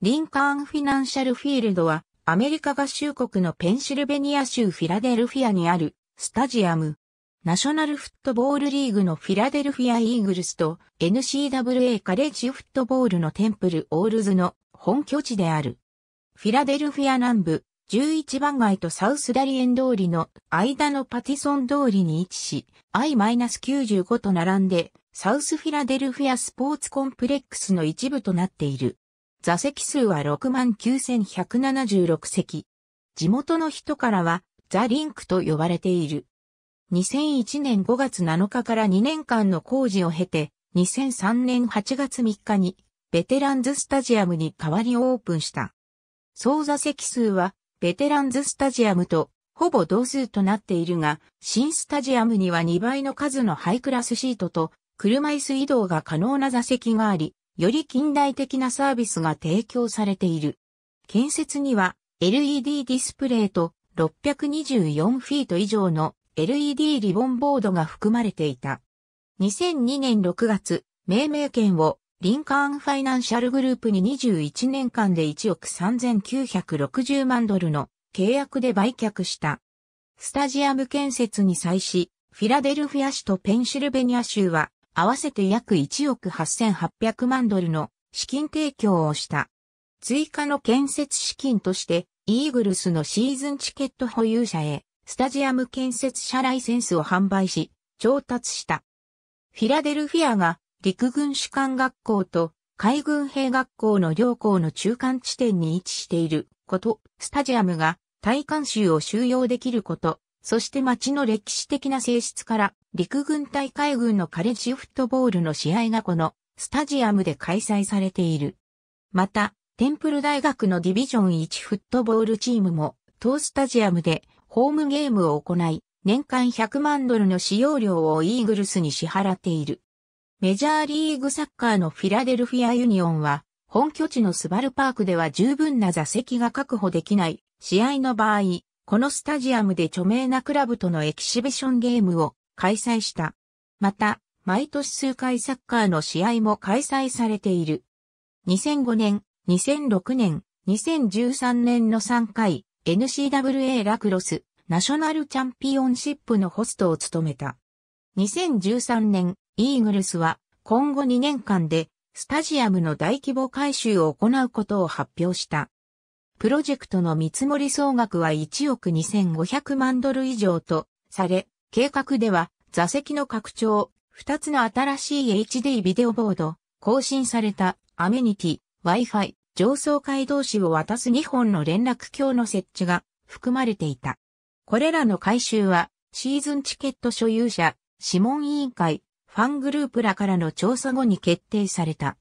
リンカーンフィナンシャルフィールドは、アメリカ合衆国のペンシルベニア州フィラデルフィアにある、スタジアム。ナショナルフットボールリーグのフィラデルフィアイーグルスと NCAA カレッジフットボールのテンプルオールズの本拠地である。フィラデルフィア南部11番街とサウスダリエン通りの間のパティソン通りに位置し、I-95 と並んでサウスフィラデルフィアスポーツコンプレックスの一部となっている。座席数は69,176席。地元の人からはザ・リンクと呼ばれている。2001年5月7日から2年間の工事を経て、2003年8月3日にベテランズスタジアムに代わりオープンした。総座席数はベテランズスタジアムとほぼ同数となっているが、新スタジアムには2倍の数のハイクラスシートと車椅子移動が可能な座席があり、より近代的なサービスが提供されている。建設には LED ディスプレイと624フィート以上の LED リボンボードが含まれていた。2002年6月、命名権をリンカーンファイナンシャルグループに21年間で1億3960万ドルの契約で売却した。スタジアム建設に際し、フィラデルフィア市とペンシルベニア州は合わせて約1億8800万ドルの資金提供をした。追加の建設資金として、イーグルスのシーズンチケット保有者へ、スタジアム建設者ライセンスを販売し、調達した。フィラデルフィアが陸軍士官学校と海軍兵学校の両校の中間地点に位置していること、スタジアムが体感衆を収容できること、そして町の歴史的な性質から、陸軍対海軍のカレッジフットボールの試合がこのスタジアムで開催されている。また、テンプル大学のディビジョン1フットボールチームも、当スタジアムでホームゲームを行い、年間100万ドルの使用料をイーグルスに支払っている。メジャーリーグサッカーのフィラデルフィアユニオンは、本拠地のスバルパークでは十分な座席が確保できない試合の場合、このスタジアムで著名なクラブとのエキシビションゲームを開催した。また、毎年数回サッカーの試合も開催されている。2005年、2006年、2013年の3回、n c w a ラクロス、ナショナルチャンピオンシップのホストを務めた。2013年、イーグルスは今後2年間でスタジアムの大規模改修を行うことを発表した。プロジェクトの見積もり総額は1億2500万ドル以上とされ、計画では座席の拡張、2つの新しい HD ビデオボード、更新されたアメニティ、Wi-Fi、上層階同士を渡す2本の連絡橋の設置が含まれていた。これらの回収はシーズンチケット所有者、諮問委員会、ファングループらからの調査後に決定された。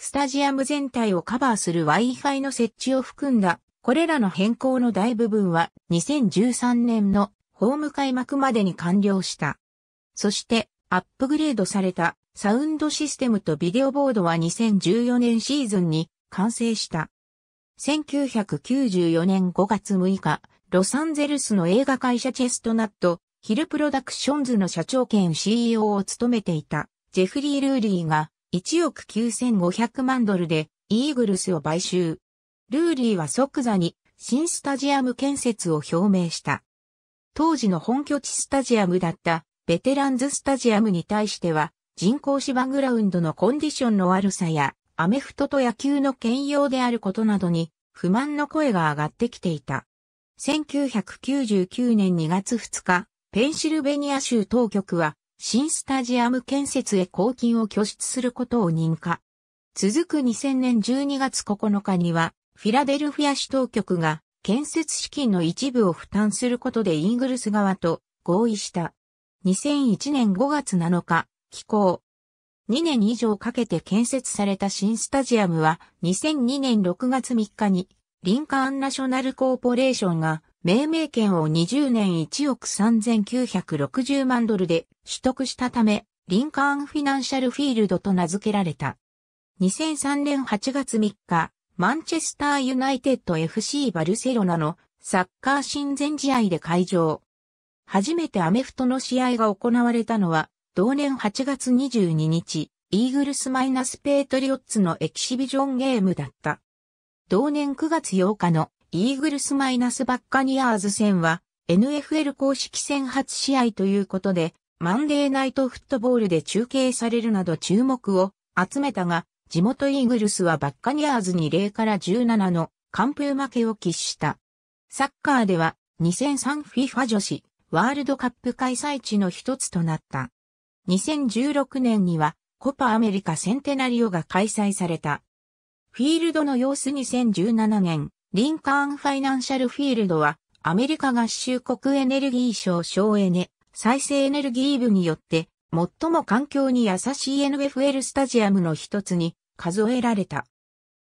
スタジアム全体をカバーする Wi-Fi の設置を含んだ、これらの変更の大部分は2013年のホーム開幕までに完了した。そして、アップグレードされたサウンドシステムとビデオボードは2014年シーズンに完成した。1994年5月6日、ロサンゼルスの映画会社チェストナット、ヒルプロダクションズの社長兼 CEO を務めていたジェフリー・ルーリーが1億9500万ドルでイーグルスを買収。ルーリーは即座に新スタジアム建設を表明した。当時の本拠地スタジアムだったベテランズスタジアムに対しては人工芝グラウンドのコンディションの悪さやアメフトと野球の兼用であることなどに不満の声が上がってきていた。1999年2月2日、ペンシルベニア州当局は新スタジアム建設へ公金を拠出することを認可。続く2000年12月9日には、フィラデルフィア市当局が建設資金の一部を負担することでイーグルス側と合意した。2001年5月7日、寄港。2年以上かけて建設された新スタジアムは2002年6月3日にリンカーンナショナルコーポレーションが命名権を20年1億3960万ドルで取得したため、リンカーンフィナンシャルフィールドと名付けられた。2003年8月3日、マンチェスターユナイテッド FC バルセロナのサッカー親善試合で会場。初めてアメフトの試合が行われたのは、同年8月22日、イーグルスマイナスペートリオッツのエキシビジョンゲームだった。同年9月8日のイーグルスマイナスバッカニアーズ戦は NFL 公式戦初試合ということで、マンデーナイトフットボールで中継されるなど注目を集めたが、地元イーグルスはバッカニアーズに0から17の完封負けを喫した。サッカーでは 2003FIFA 女子ワールドカップ開催地の一つとなった。2016年にはコパアメリカセンテナリオが開催された。フィールドの様子2017年リンカーンファイナンシャルフィールドは、アメリカ合衆国エネルギー省省エネ、再生エネルギー部によって、最も環境に優しい NFL スタジアムの一つに数えられた。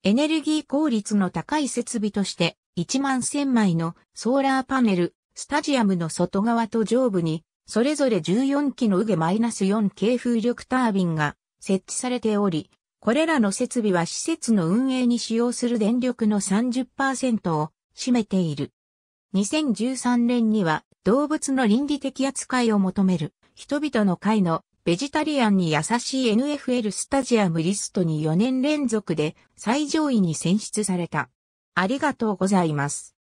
エネルギー効率の高い設備として、1万1000枚のソーラーパネル、スタジアムの外側と上部に、それぞれ14機のウゲ4系風力タービンが設置されており、これらの設備は施設の運営に使用する電力の30%を占めている。2013年には動物の倫理的扱いを求める人々の会のベジタリアンに優しい NFL スタジアムリストに4年連続で最上位に選出された。ありがとうございます。